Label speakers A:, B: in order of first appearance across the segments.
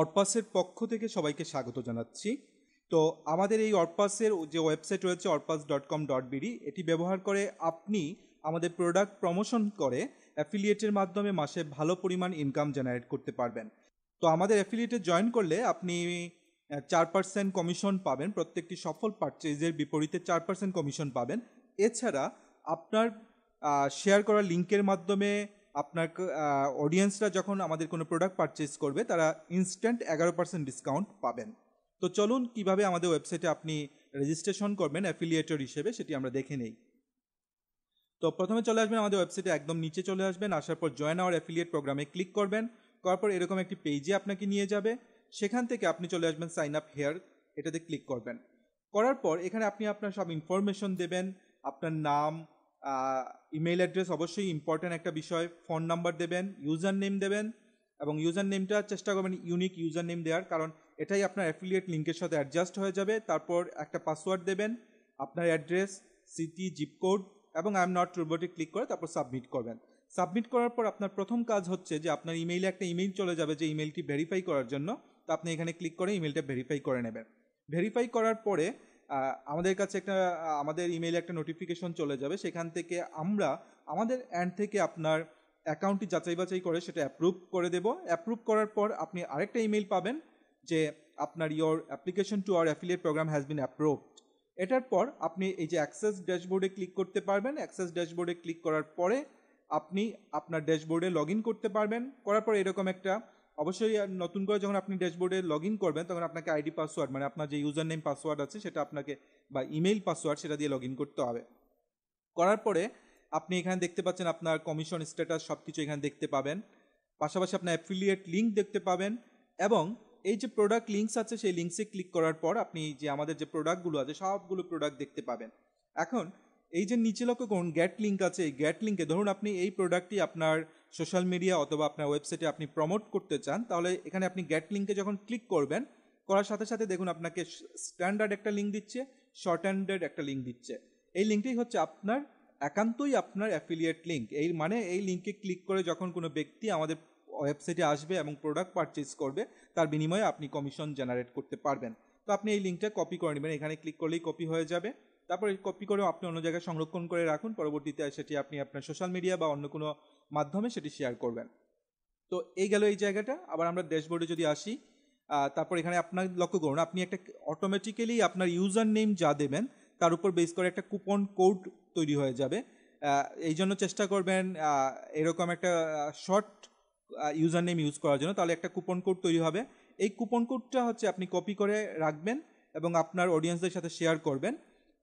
A: অরপাসের পক্ষ থেকে সবাইকে স্বাগত জানাচ্ছি তো আমাদের এই অর্পাসের যে ওয়েবসাইট রয়েছে Orpas dot com dot BD এটি ব্যবহার করে আপনি আমাদের প্রোডাক্ট প্রমোশন করে অ্যাফিলিয়েটের মাধ্যমে মাসে ভালো পরিমাণ ইনকাম জেনারেট করতে পারবেন তো আমাদের অ্যাফিলিয়েটে জয়েন করলে আপনি চার পার্সেন্ট কমিশন পাবেন প্রত্যেকটি সফল পারচেজের বিপরীতে চার পার্সেন্ট কমিশন পাবেন এছাড়া আপনার শেয়ার করা লিঙ্কের মাধ্যমে আপনার অডিয়েন্সরা যখন আমাদের কোনো প্রোডাক্ট পারচেস করবে তারা ইনস্ট্যান্ট এগারো পার্সেন্ট ডিসকাউন্ট পাবেন তো চলুন কিভাবে আমাদের ওয়েবসাইটে আপনি রেজিস্ট্রেশন করবেন অ্যাফিলিয়েটর হিসেবে সেটি আমরা দেখে নেই তো প্রথমে চলে আসবেন আমাদের ওয়েবসাইটে একদম নিচে চলে আসবেন আসার পর জয়েন আওয়ার অ্যাফিলিয়েট প্রোগ্রামে ক্লিক করবেন করার পর এরকম একটি পেজে আপনাকে নিয়ে যাবে সেখান থেকে আপনি চলে আসবেন সাইন আপ হেয়ার এটাতে ক্লিক করবেন করার পর এখানে আপনি আপনার সব ইনফরমেশন দেবেন আপনার নাম ইমেইল অ্যাড্রেস অবশ্যই ইম্পর্ট্যান্ট একটা বিষয় ফোন নাম্বার দেবেন ইউজার নেম দেবেন এবং ইউজার নেমটা চেষ্টা করবেন ইউনিক ইউজার নেম দেওয়ার কারণ এটাই আপনার অ্যাফিলিয়েট লিঙ্কের সাথে অ্যাডজাস্ট হয়ে যাবে তারপর একটা পাসওয়ার্ড দেবেন আপনার অ্যাড্রেস সিটি জিপ কোড এবং আই এম নট রোবটে ক্লিক করে তারপর সাবমিট করবেন সাবমিট করার পর আপনার প্রথম কাজ হচ্ছে যে আপনার ইমেইলে একটা ইমেইল চলে যাবে যে ইমেলটি ভেরিফাই করার জন্য তো আপনি এখানে ক্লিক করে ইমেলটা ভেরিফাই করে নেবেন ভেরিফাই করার পরে আমাদের কাছে একটা আমাদের ইমেইলে একটা নোটিফিকেশন চলে যাবে সেখান থেকে আমরা আমাদের অ্যান্ড থেকে আপনার অ্যাকাউন্টটি যাচাই বাছাই করে সেটা অ্যাপ্রুভ করে দেব অ্যাপ্রুভ করার পর আপনি আরেকটা ইমেল পাবেন যে আপনার your application to our affiliate program has been approved এটার পর আপনি এই যে অ্যাক্সেস ড্যাশবোর্ডে ক্লিক করতে পারবেন অ্যাক্সেস ড্যাশবোর্ডে ক্লিক করার পরে আপনি আপনার ড্যাশবোর্ডে লগ করতে পারবেন করার পর এরকম একটা অবশ্যই নতুন করে যখন আপনি ড্যাশবোর্ডে লগ ইন করবেন তখন আপনাকে আইডি পাসওয়ার্ড মানে আপনার যে ইউজার নেম পাসওয়ার্ড আছে সেটা আপনাকে বা ইমেইল পাসওয়ার্ড সেটা দিয়ে লগ ইন করতে হবে করার পরে আপনি এখানে দেখতে পাচ্ছেন আপনার কমিশন স্ট্যাটাস সব কিছু এখানে দেখতে পাবেন পাশাপাশি আপনার অ্যাফিলিয়েট লিঙ্ক দেখতে পাবেন এবং এই যে প্রোডাক্ট লিঙ্কস আছে সেই লিঙ্কসে ক্লিক করার পর আপনি যে আমাদের যে প্রোডাক্টগুলো আছে সবগুলো প্রোডাক্ট দেখতে পাবেন এখন এই যে নিচে লক্ষ্য করুন গ্যাট লিঙ্ক আছে এই গ্যাট লিঙ্কে ধরুন আপনি এই প্রোডাক্টটি আপনার সোশ্যাল মিডিয়া অথবা আপনার ওয়েবসাইটে আপনি প্রমোট করতে চান তাহলে এখানে আপনি গ্যাট লিঙ্কে যখন ক্লিক করবেন করার সাথে সাথে দেখুন আপনাকে স্ট্যান্ডার্ড একটা লিঙ্ক দিচ্ছে শর্ট হ্যান্ডেড একটা লিঙ্ক দিচ্ছে এই লিঙ্কটি হচ্ছে আপনার একান্তই আপনার অ্যাফিলিয়েট লিঙ্ক এই মানে এই লিঙ্কে ক্লিক করে যখন কোনো ব্যক্তি আমাদের ওয়েবসাইটে আসবে এবং প্রোডাক্ট পারচেস করবে তার বিনিময়ে আপনি কমিশন জেনারেট করতে পারবেন তো আপনি এই লিঙ্কটা কপি করে নেবেন এখানে ক্লিক করলেই কপি হয়ে যাবে তারপরে কপি করেও আপনি অন্য জায়গায় সংরক্ষণ করে রাখুন পরবর্তীতে সেটি আপনি আপনার সোশ্যাল মিডিয়া বা অন্য কোনো মাধ্যমে সেটি শেয়ার করবেন তো এই গেল এই জায়গাটা আবার আমরা ড্যাশবোর্ডে যদি আসি তারপর এখানে আপনার লক্ষ্য করুন আপনি একটা অটোমেটিক্যালি আপনার ইউজার নেম যা দেবেন তার উপর বেস করে একটা কুপন কোড তৈরি হয়ে যাবে এই জন্য চেষ্টা করবেন এরকম একটা শর্ট ইউজার নেম ইউজ করার জন্য তাহলে একটা কুপন কোড তৈরি হবে এই কুপন কোডটা হচ্ছে আপনি কপি করে রাখবেন এবং আপনার অডিয়েন্সদের সাথে শেয়ার করবেন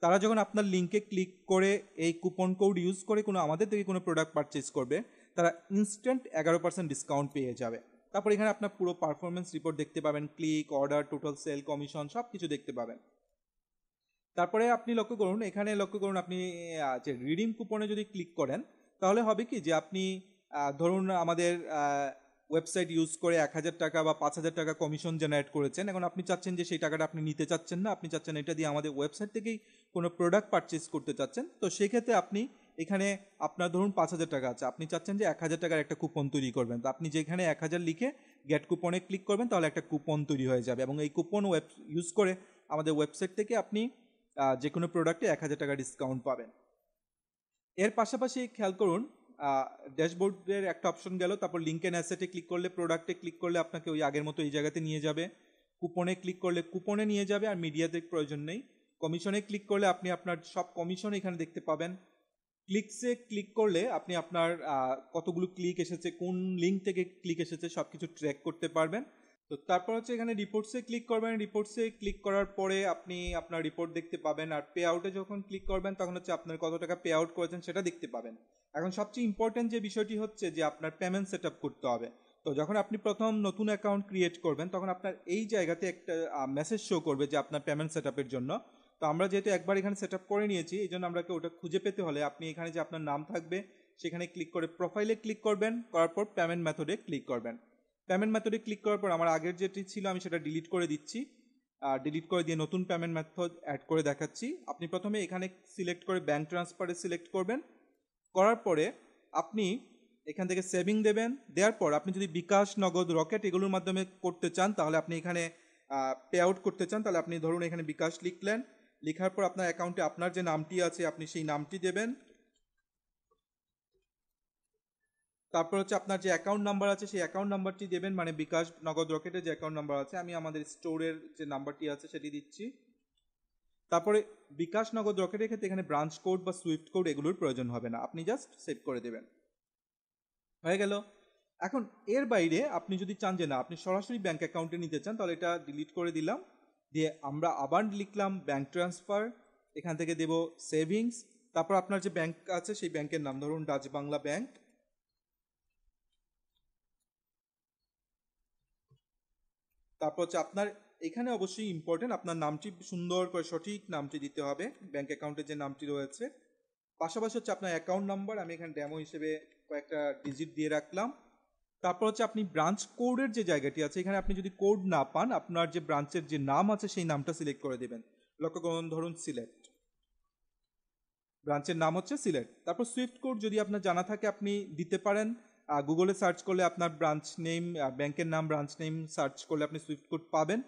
A: তারা যখন আপনার লিঙ্কে ক্লিক করে এই কুপন কোড ইউজ করে কোনো আমাদের থেকে কোনো প্রোডাক্ট পারচেস করবে তারা ইনস্ট্যান্ট এগারো পার্সেন্ট ডিসকাউন্ট পেয়ে যাবে তারপর এখানে আপনার পুরো পারফরমেন্স রিপোর্ট দেখতে পাবেন click order total sale commission সব কিছু দেখতে পাবেন তারপরে আপনি লক্ষ্য করুন এখানে লক্ষ্য করুন আপনি যে রিডিম কুপনে যদি ক্লিক করেন তাহলে হবে কি যে আপনি ধরুন আমাদের ওয়েবসাইট ইউজ করে এক হাজার টাকা বা পাঁচ হাজার টাকা কমিশন জেনারেট করেছেন এখন আপনি চাচ্ছেন যে সেই টাকাটা আপনি নিতে চাচ্ছেন না আপনি চাচ্ছেন এটা দিয়ে আমাদের ওয়েবসাইট থেকেই কোনো প্রোডাক্ট পারচেস করতে চাচ্ছেন তো সেক্ষেত্রে আপনি এখানে আপনার ধরুন পাঁচ হাজার টাকা আছে আপনি চাচ্ছেন যে এক হাজার টাকার একটা কুপন তৈরি করবেন তো আপনি যেখানে এক হাজার লিখে গেট কুপনে ক্লিক করবেন তাহলে একটা কুপন তৈরি হয়ে যাবে এবং এই কুপন ওয়েব ইউজ করে আমাদের ওয়েবসাইট থেকে আপনি যে কোনো প্রোডাক্টে এক হাজার টাকা ডিসকাউন্ট পাবেন এর পাশাপাশি খেয়াল করুন ড্যাশবোর্ডের একটা অপশন গেল তারপর লিঙ্ক অ্যান্ড অ্যাসেটে ক্লিক করলে প্রোডাক্টে ক্লিক করলে আপনাকে ওই আগের মতো এই জায়গাতে নিয়ে যাবে কুপনে ক্লিক করলে কুপনে নিয়ে যাবে আর মিডিয়াতে প্রয়োজন নেই কমিশনে ক্লিক করলে আপনি আপনার সব কমিশন এখানে দেখতে পাবেন ক্লিকসে ক্লিক করলে আপনি আপনার কতগুলো ক্লিক এসেছে কোন লিঙ্ক থেকে ক্লিক এসেছে সব কিছু ট্র্যাক করতে পারবেন তো তারপর হচ্ছে এখানে রিপোর্টসে ক্লিক করবেন রিপোর্টসে ক্লিক করার পরে আপনি আপনার রিপোর্ট দেখতে পাবেন আর পে আউটে যখন ক্লিক করবেন তখন হচ্ছে আপনার কত টাকা পে আউট করেছেন সেটা দেখতে পাবেন এখন সবচেয়ে ইম্পর্টেন্ট যে বিষয়টি হচ্ছে যে আপনার পেমেন্ট সেট করতে হবে তো যখন আপনি প্রথম নতুন অ্যাকাউন্ট ক্রিয়েট করবেন তখন আপনার এই জায়গাতে একটা মেসেজ শো করবে যে আপনার পেমেন্ট সেট আপের জন্য তো আমরা যেহেতু একবার এখানে সেট আপ করে নিয়েছি এই জন্য আমরা ওটা খুঁজে পেতে হলে আপনি এখানে যে আপনার নাম থাকবে সেখানে ক্লিক করে প্রোফাইলে ক্লিক করবেন করার পর পেমেন্ট মেথডে ক্লিক করবেন পেমেন্ট মেথডে ক্লিক করার পর আমার আগের যেটি ছিল আমি সেটা ডিলিট করে দিচ্ছি আর ডিলিট করে দিয়ে নতুন পেমেন্ট মেথড অ্যাড করে দেখাচ্ছি আপনি প্রথমে এখানে সিলেক্ট করে ব্যাঙ্ক ট্রান্সফারে সিলেক্ট করবেন করার পরে আপনি এখান থেকে সেভিং দেবেন দেওয়ার পর আপনি যদি বিকাশ নগদ রকেট এগুলোর মাধ্যমে করতে চান তাহলে আপনি এখানে পে আউট করতে চান তাহলে আপনি ধরুন এখানে বিকাশ লিখলেন লেখার পর আপনার অ্যাকাউন্টে আপনার যে নামটি আছে আপনি সেই নামটি দেবেন তারপর হচ্ছে আপনার যে অ্যাকাউন্ট নাম্বার আছে সেই অ্যাকাউন্ট নাম্বারটি দেবেন মানে বিকাশ নগদ রকেটের যে অ্যাকাউন্ট নাম্বার আছে আমি আমাদের স্টোরের যে নাম্বারটি আছে সেটি দিচ্ছি তারপরে বিকাশ নগদ রকেটের ক্ষেত্রে এখানে ব্রাঞ্চ কোড বা সুইফট কোড এগুলোর প্রয়োজন হবে না আপনি জাস্ট সেভ করে দেবেন হয়ে গেল এখন এর বাইরে আপনি যদি চান যে না আপনি সরাসরি ব্যাঙ্ক অ্যাকাউন্টে নিতে চান তাহলে এটা ডিলিট করে দিলাম দিয়ে আমরা আবার লিখলাম ব্যাঙ্ক ট্রান্সফার এখান থেকে দেব সেভিংস তারপর আপনার যে ব্যাংক আছে সেই ব্যাংকের নাম ধরুন ডাচ বাংলা ব্যাংক তারপর হচ্ছে আপনার এখানে অবশ্যই ইম্পর্টেন্ট আপনার নামটি সুন্দর করে সঠিক নামটি দিতে হবে ব্যাংক অ্যাকাউন্টে যে নামটি রয়েছে পাশাপাশি হচ্ছে আপনার অ্যাকাউন্ট নাম্বার আমি এখানে ড্যামো হিসেবে কয়েকটা ডিজিট দিয়ে রাখলাম তারপর হচ্ছে আপনি ব্রাঞ্চ কোডের যে জায়গাটি আছে এখানে আপনি যদি কোড না পান আপনার যে ব্রাঞ্চের যে নাম আছে সেই নামটা সিলেক্ট করে দেবেন লক্ষ্য করুন ধরুন সিলেক্ট ব্রাঞ্চের নাম হচ্ছে সিলেট তারপর সুইফট কোড যদি আপনার জানা থাকে আপনি দিতে পারেন গুগলে সার্চ করলে আপনার ব্রাঞ্চ নেম ব্যাংকের নাম ব্রাঞ্চ নেম সার্চ করলে আপনি সুইফট কোড পাবেন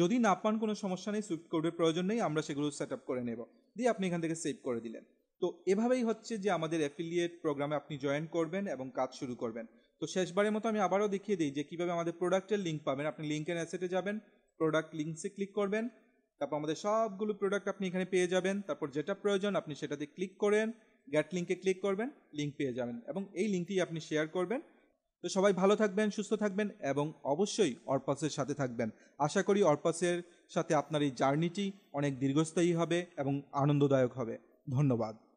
A: যদি না পান কোনো সমস্যা নেই সুইফট কোডের প্রয়োজন নেই আমরা সেগুলো সেট আপ করে নেব দিয়ে আপনি এখান থেকে সেভ করে দিলেন তো এভাবেই হচ্ছে যে আমাদের অ্যাফিলিয়েট প্রোগ্রামে আপনি জয়েন করবেন এবং কাজ শুরু করবেন তো শেষবারের মতো আমি আবারও দেখিয়ে দিই যে কীভাবে আমাদের প্রোডাক্টের লিঙ্ক পাবেন আপনি লিঙ্কের অ্যাসেটে যাবেন প্রোডাক্ট লিঙ্কসে ক্লিক করবেন তারপর আমাদের সবগুলো প্রোডাক্ট আপনি এখানে পেয়ে যাবেন তারপর যেটা প্রয়োজন আপনি সেটাতে ক্লিক করেন গ্যাট লিঙ্কে ক্লিক করবেন লিঙ্ক পেয়ে যাবেন এবং এই লিঙ্কটি আপনি শেয়ার করবেন তো সবাই ভালো থাকবেন সুস্থ থাকবেন এবং অবশ্যই অর্পাসের সাথে থাকবেন আশা করি অর্পাসের সাথে আপনার এই জার্নিটি অনেক দীর্ঘস্থায়ী হবে এবং আনন্দদায়ক হবে ধন্যবাদ